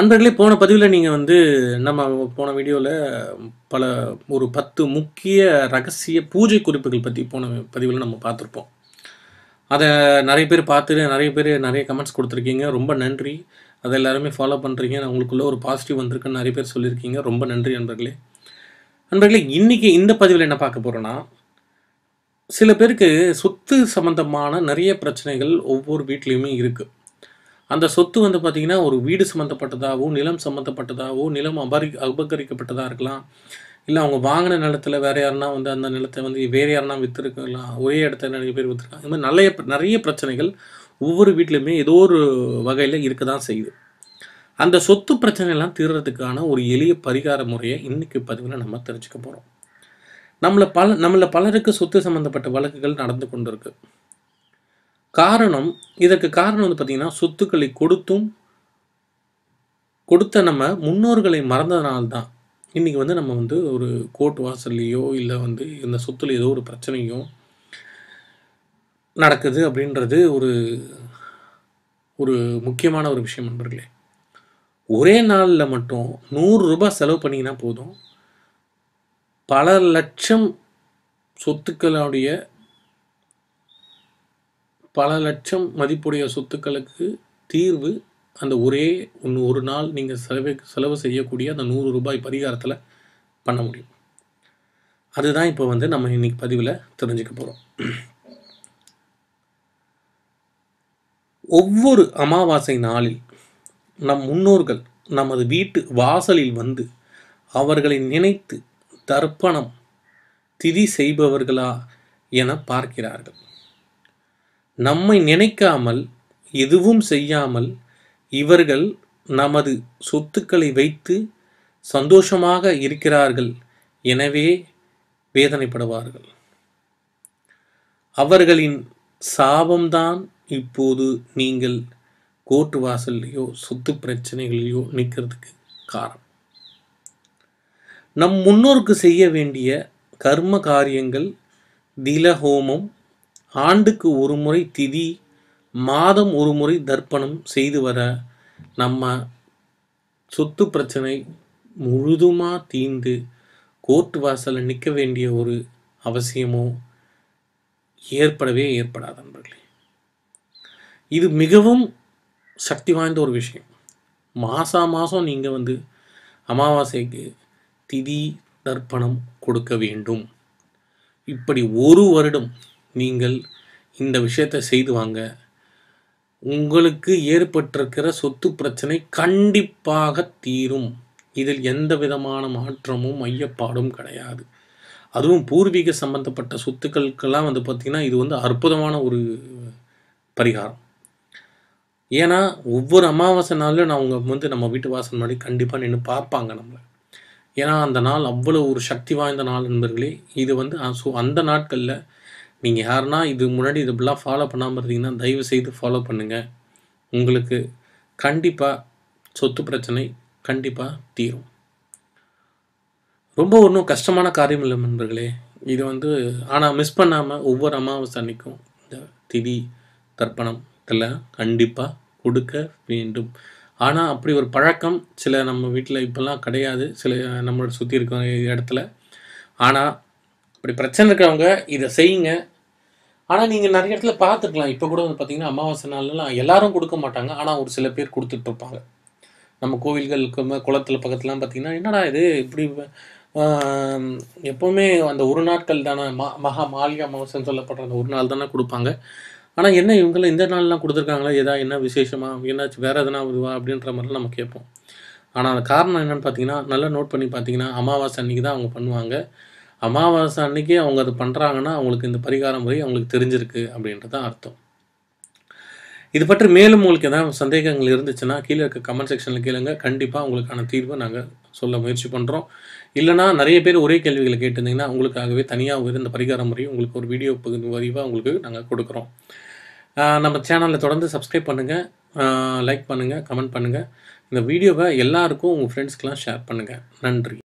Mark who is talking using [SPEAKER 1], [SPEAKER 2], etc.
[SPEAKER 1] அன்பர்களே போன பதிவில் நீங்கள் வந்து நம்ம போன வீடியோவில் பல ஒரு பத்து முக்கிய ரகசிய பூஜை குறிப்புகள் பற்றி போன பதிவில் நம்ம பார்த்துருப்போம் அதை நிறைய பேர் பார்த்துட்டு நிறைய பேர் நிறைய கமெண்ட்ஸ் கொடுத்துருக்கீங்க ரொம்ப நன்றி அதை எல்லாருமே ஃபாலோ பண்ணுறீங்க உங்களுக்குள்ள ஒரு பாசிட்டிவ் வந்திருக்குன்னு நிறைய பேர் சொல்லியிருக்கீங்க ரொம்ப நன்றி நண்பர்களே நண்பர்களே இன்றைக்கி இந்த பதிவில் என்ன பார்க்க போகிறோன்னா சில பேருக்கு சொத்து சம்மந்தமான நிறைய பிரச்சனைகள் ஒவ்வொரு வீட்லேயுமே இருக்குது அந்த சொத்து வந்து பார்த்திங்கன்னா ஒரு வீடு சம்மந்தப்பட்டதாகவோ நிலம் சம்மந்தப்பட்டதாகவோ நிலம் அபரி அபகரிக்கப்பட்டதாக இருக்கலாம் இல்லை அவங்க வாங்கின நிலத்தில் வேறு யாருனா வந்து அந்த நிலத்தை வந்து வேறு யாருனா விற்றுருக்கலாம் ஒரே இடத்துல நிறைய பேர் விற்றுருக்காங்க இந்த மாதிரி நிறைய நிறைய பிரச்சனைகள் ஒவ்வொரு வீட்லேயுமே ஏதோ ஒரு வகையில் இருக்க தான் செய்யுது அந்த சொத்து பிரச்சனைலாம் தீர்றதுக்கான ஒரு எளிய பரிகார முறையை இன்றைக்கி பார்த்திங்கன்னா நம்ம தெரிஞ்சுக்க போகிறோம் நம்மளை பல நம்மளை பலருக்கு சொத்து சம்மந்தப்பட்ட வழக்குகள் நடந்து கொண்டு இருக்குது காரணம் இதற்கு காரணம் வந்து பார்த்திங்கன்னா சொத்துக்களை கொடுத்தும் கொடுத்த நம்ம முன்னோர்களை மறந்ததுனால்தான் இன்றைக்கி வந்து நம்ம வந்து ஒரு கோர்ட் வாசல்லையோ இல்லை வந்து இந்த சொத்துல ஏதோ ஒரு பிரச்சனையோ நடக்குது அப்படின்றது ஒரு ஒரு முக்கியமான ஒரு விஷயம் நண்பர்களே ஒரே நாளில் மட்டும் நூறுரூபா செலவு பண்ணிங்கன்னா போதும் பல லட்சம் சொத்துக்களுடைய பல லட்சம் மதிப்புடைய சொத்துக்களுக்கு தீர்வு அந்த ஒரே ஒன்று ஒரு நாள் நீங்கள் செலவு செலவு செய்யக்கூடிய அந்த நூறு ரூபாய் பரிகாரத்தில் பண்ண முடியும் அதுதான் இப்போ வந்து நம்ம இன்னைக்கு பதிவில் தெரிஞ்சுக்க போகிறோம் ஒவ்வொரு அமாவாசை நாளில் நம் முன்னோர்கள் நமது வீட்டு வாசலில் வந்து அவர்களை நினைத்து தர்ப்பணம் திதி செய்பவர்களா என பார்க்கிறார்கள் நம்மை நினைக்காமல் எதுவும் செய்யாமல் இவர்கள் நமது சொத்துக்களை வைத்து சந்தோஷமாக இருக்கிறார்கள் எனவே வேதனைப்படுவார்கள் அவர்களின் சாபம்தான் இப்போது நீங்கள் கோர்ட்டு வாசல்லையோ சொத்து பிரச்சனைகளையோ நிற்கிறதுக்கு காரணம் நம் முன்னோருக்கு செய்ய வேண்டிய கர்ம காரியங்கள் தில ஹோமம் ஆண்டுக்கு ஒரு முறை திதி மாதம் ஒரு முறை தர்ப்பணம் செய்து வர நம்ம சொத்து பிரச்சனை முழுதுமாக தீந்து கோர்ட் வாசலில் நிற்க வேண்டிய ஒரு அவசியமோ ஏற்படவே ஏற்படாத நண்பர்களே இது மிகவும் சக்தி வாய்ந்த ஒரு விஷயம் மாதம் மாதம் நீங்கள் வந்து அமாவாசைக்கு திதி தர்ப்பணம் கொடுக்க வேண்டும் இப்படி ஒரு வருடம் நீங்கள் இந்த விஷயத்தை செய்து வாங்க உங்களுக்கு ஏற்பட்டிருக்கிற சொத்து பிரச்சனை கண்டிப்பாக தீரும் இதில் எந்த விதமான மாற்றமும் ஐயப்பாடும் கிடையாது அதுவும் பூர்வீக சம்பந்தப்பட்ட சொத்துக்களுக்கெல்லாம் வந்து பார்த்திங்கன்னா இது வந்து அற்புதமான ஒரு பரிகாரம் ஏன்னா ஒவ்வொரு அமாவாசை நாளிலும் நான் அவங்க வந்து நம்ம வீட்டு வாசல் முன்னாடி கண்டிப்பாக நின்று பார்ப்பாங்க நம்மளை ஏன்னா அந்த நாள் அவ்வளோ ஒரு சக்தி வாய்ந்த நாள் நண்பர்களே இது வந்து அந்த நாட்களில் நீங்கள் யாருனா இது முன்னாடி இது இப்படிலாம் ஃபாலோ பண்ணாமல் இருந்தீங்கன்னா தயவு செய்து ஃபாலோ பண்ணுங்கள் உங்களுக்கு கண்டிப்பாக சொத்து பிரச்சனை கண்டிப்பாக தீரும் ரொம்ப ஒன்றும் கஷ்டமான காரியம் இல்லை நண்பர்களே இது வந்து ஆனால் மிஸ் பண்ணாமல் ஒவ்வொரு அமாவாசை அன்றைக்கும் இந்த திதி தர்ப்பணம் இதெல்லாம் கண்டிப்பாக கொடுக்க வேண்டும் ஆனால் அப்படி ஒரு பழக்கம் சில நம்ம வீட்டில் இப்போல்லாம் கிடையாது சில நம்மளோட சுற்றி இருக்கிற இடத்துல ஆனால் அப்படி பிரச்சனை இருக்கிறவங்க இதை செய்யுங்க ஆனால் நீங்கள் நிறைய இடத்துல பார்த்துருக்கலாம் இப்போ கூட வந்து பார்த்தீங்கன்னா அமாவாசை நாள்லாம் எல்லாரும் கொடுக்க மாட்டாங்க ஆனால் ஒரு சில பேர் கொடுத்துட்ருப்பாங்க நம்ம கோவில்களுக்கு குளத்தில் பக்கத்துலாம் பார்த்தீங்கன்னா என்னடா இது இப்படி எப்போவுமே அந்த ஒரு நாட்கள் தானே மா மகா மாளிகை அமாவாசைன்னு சொல்லப்படுற அந்த ஒரு நாள் தானே கொடுப்பாங்க ஆனால் என்ன இவங்களாம் இந்த நாள்லாம் கொடுத்துருக்காங்களா ஏதா என்ன விசேஷமாக என்னாச்சு வேறு எதனா இதுவா அப்படின்ற மாதிரிலாம் நம்ம கேட்போம் ஆனால் அந்த காரணம் என்னென்னு பார்த்தீங்கன்னா நல்லா நோட் பண்ணி பார்த்தீங்கன்னா அமாவாசை அன்றைக்கி தான் அவங்க பண்ணுவாங்க அமாவாசை அன்னைக்கே அவங்க அது பண்ணுறாங்கன்னா அவங்களுக்கு இந்த பரிகார முறை அவங்களுக்கு தெரிஞ்சிருக்கு அப்படின்றது தான் அர்த்தம் இது பற்றி மேலும் உங்களுக்கு எதாவது சந்தேகங்கள் இருந்துச்சுன்னா கீழே இருக்க கமெண்ட் செக்ஷனில் கேளுங்க கண்டிப்பாக உங்களுக்கான தீர்வை நாங்கள் சொல்ல முயற்சி பண்ணுறோம் இல்லைனா நிறைய பேர் ஒரே கேள்விகளை கேட்டிருந்தீங்கன்னா உங்களுக்காகவே தனியாக இந்த பரிகார முறையும் உங்களுக்கு ஒரு வீடியோ பகுதி வரிவாக உங்களுக்கு நாங்கள் கொடுக்குறோம் நம்ம சேனலில் தொடர்ந்து சப்ஸ்கிரைப் பண்ணுங்கள் லைக் பண்ணுங்கள் கமெண்ட் பண்ணுங்கள் இந்த வீடியோவை எல்லாருக்கும் உங்கள் ஃப்ரெண்ட்ஸ்க்கெலாம் ஷேர் பண்ணுங்கள் நன்றி